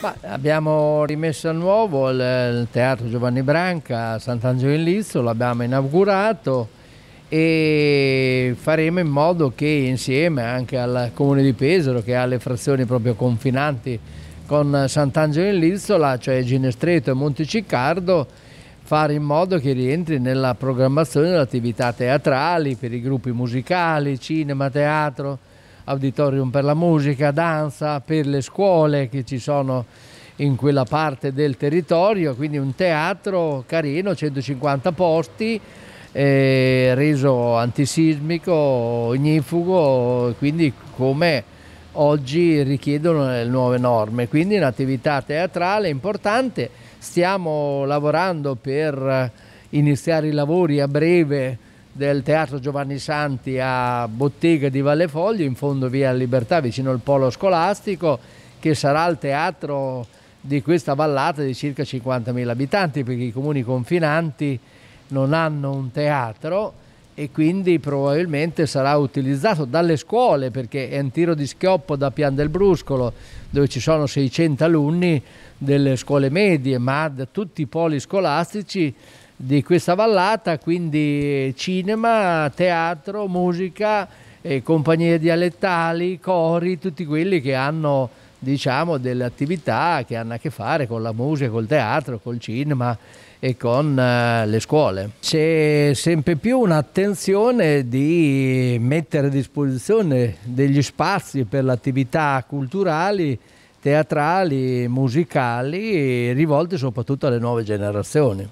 Ma abbiamo rimesso a nuovo il, Teatro Giovanni Branca a Sant'Angelo in Lizzo, l'abbiamo inaugurato e faremo in modo che insieme anche al Comune di Pesaro che ha le frazioni proprio confinanti con Sant'Angelo in Lizzola, cioè Ginestreto e Monteciccardo, fare in modo che rientri nella programmazione delle attività teatrali per i gruppi musicali, cinema, teatro, auditorium per la musica, danza, per le scuole che ci sono in quella parte del territorio, quindi un teatro carino, 150 posti, eh, reso antisismico, ignifugo, quindi come oggi richiedono le nuove norme. Quindi un'attività teatrale importante, stiamo lavorando per iniziare i lavori a breve del Teatro Giovanni Santi a Bottega di Vallefoglio, in fondo via Libertà, vicino al Polo Scolastico, che sarà il teatro di questa vallata di circa 50.000 abitanti, perché i comuni confinanti non hanno un teatro e quindi probabilmente sarà utilizzato dalle scuole perché è un tiro di schioppo da Pian del Bruscolo dove ci sono 600 alunni delle scuole medie ma da tutti i poli scolastici di questa vallata, quindi cinema, teatro, musica, eh, compagnie dialettali, cori, tutti quelli che hanno diciamo, delle attività che hanno a che fare con la musica, col teatro, col cinema e con eh, le scuole. C'è sempre più un'attenzione di mettere a disposizione degli spazi per le attività culturali, teatrali, musicali, rivolte soprattutto alle nuove generazioni.